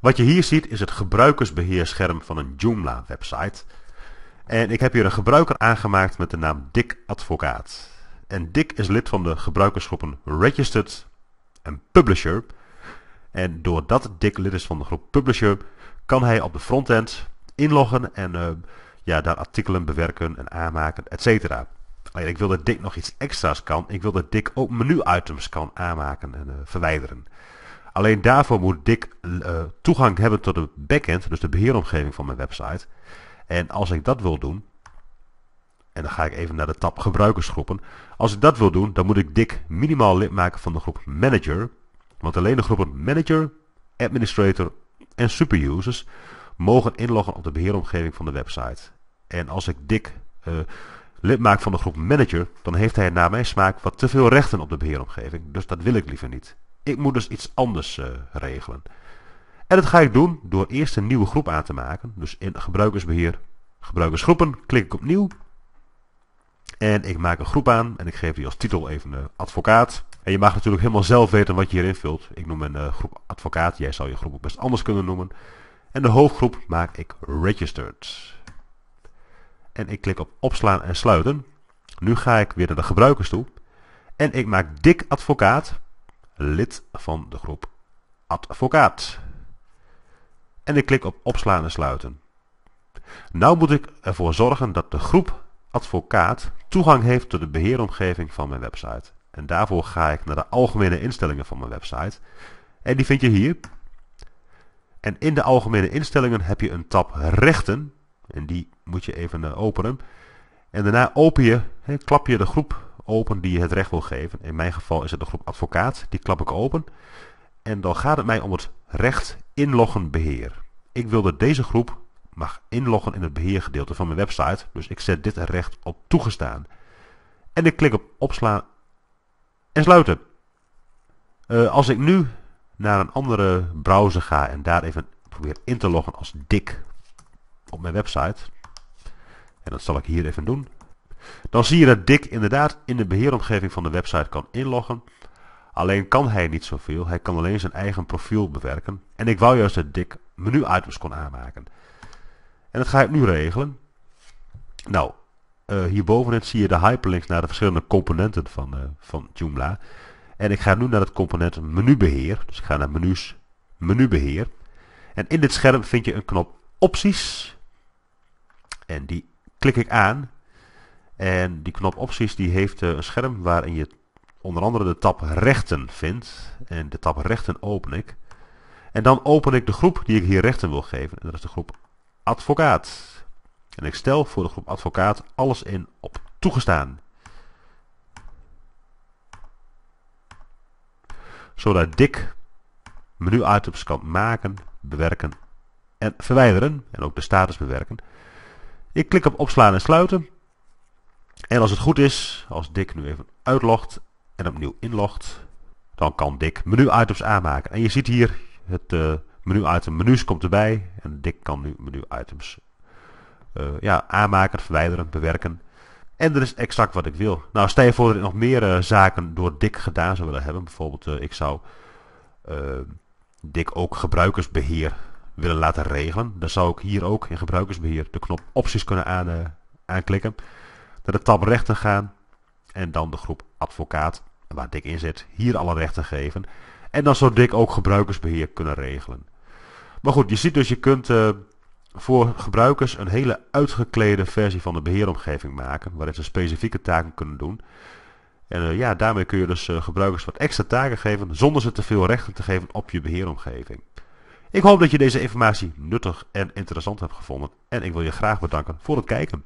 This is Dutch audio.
Wat je hier ziet is het gebruikersbeheerscherm van een Joomla website. En ik heb hier een gebruiker aangemaakt met de naam Dick Advocaat. En Dick is lid van de gebruikersgroepen Registered en Publisher. En doordat Dick lid is van de groep Publisher, kan hij op de frontend inloggen en eh, ja, daar artikelen bewerken en aanmaken, Alleen Ik wil dat Dick nog iets extra's kan. Ik wil dat Dick ook menu-items kan aanmaken en eh, verwijderen. Alleen daarvoor moet Dick eh, toegang hebben tot de backend, dus de beheeromgeving van mijn website. En als ik dat wil doen, en dan ga ik even naar de tab gebruikersgroepen. Als ik dat wil doen, dan moet ik Dick minimaal lid maken van de groep manager. Want alleen de groepen manager, administrator en superusers mogen inloggen op de beheeromgeving van de website. En als ik Dick eh, lid maak van de groep manager, dan heeft hij naar mijn smaak wat te veel rechten op de beheeromgeving. Dus dat wil ik liever niet. Ik moet dus iets anders eh, regelen. En dat ga ik doen door eerst een nieuwe groep aan te maken. Dus in gebruikersbeheer, gebruikersgroepen, klik ik op nieuw. En ik maak een groep aan en ik geef die als titel even uh, advocaat. En je mag natuurlijk helemaal zelf weten wat je hier invult. Ik noem een eh, groep advocaat, jij zou je groep ook best anders kunnen noemen. En de hoofdgroep maak ik registered. En ik klik op opslaan en sluiten. Nu ga ik weer naar de gebruikers toe. En ik maak dik advocaat lid van de groep advocaat. En ik klik op opslaan en sluiten. Nou moet ik ervoor zorgen dat de groep advocaat toegang heeft tot de beheeromgeving van mijn website. En daarvoor ga ik naar de algemene instellingen van mijn website. En die vind je hier. En in de algemene instellingen heb je een tab rechten. En die moet je even eh, openen. En daarna open je, klap je de groep open die je het recht wil geven. In mijn geval is het de groep advocaat, die klap ik open. En dan gaat het mij om het recht inloggen beheer. Ik wil dat deze groep mag inloggen in het beheergedeelte van mijn website. Dus ik zet dit recht op toegestaan. En ik klik op opslaan en sluiten. Eh, als ik nu naar een andere browser ga en daar even probeer in te loggen als dik op mijn website dat zal ik hier even doen. Dan zie je dat Dick inderdaad in de beheeromgeving van de website kan inloggen. Alleen kan hij niet zoveel. Hij kan alleen zijn eigen profiel bewerken. En ik wou juist dat Dick menu-items kon aanmaken. En dat ga ik nu regelen. Nou, uh, hierbovenin zie je de hyperlinks naar de verschillende componenten van, eh, van Joomla. En ik ga nu naar het component menubeheer. Dus ik ga naar menus, menubeheer. En in dit scherm vind je een knop opties. En die klik ik aan. En die knop opties die heeft eh, een scherm waarin je onder andere de tab rechten vindt. En de tab rechten open ik. En dan open ik de groep die ik hier rechten wil geven. En dat is de groep advocaat. En ik stel voor de groep advocaat alles in op toegestaan. Zodat Dick menu-items kan maken, bewerken en verwijderen. En ook de status bewerken. Ik klik op opslaan en sluiten. En als het goed is, als Dick nu even uitlogt en opnieuw inlogt, dan kan Dick menu-items aanmaken. En je ziet hier, het uh, menu-item menus komt erbij en Dick kan nu menu-items eh, ja, aanmaken, verwijderen, bewerken. En dat is exact wat ik wil. Nou, stel je voor dat ik nog meer eh, zaken door Dick gedaan zou willen hebben. Bijvoorbeeld, ik zou Dick ook gebruikersbeheer willen laten regelen, dan zou ik hier ook in gebruikersbeheer de knop opties kunnen aan, eh, aanklikken. Naar de tab rechten gaan en dan de groep advocaat, waar Dick in zit, hier alle rechten geven. En dan zou Dick ook gebruikersbeheer kunnen regelen. Maar goed, je ziet dus je kunt eh, voor gebruikers een hele uitgeklede versie van de beheeromgeving maken, waarin ze specifieke taken kunnen doen. En eh, ja, daarmee kun je dus gebruikers wat extra taken geven zonder ze te veel rechten te geven op je beheeromgeving. Ik hoop dat je deze informatie nuttig en interessant hebt gevonden en ik wil je graag bedanken voor het kijken.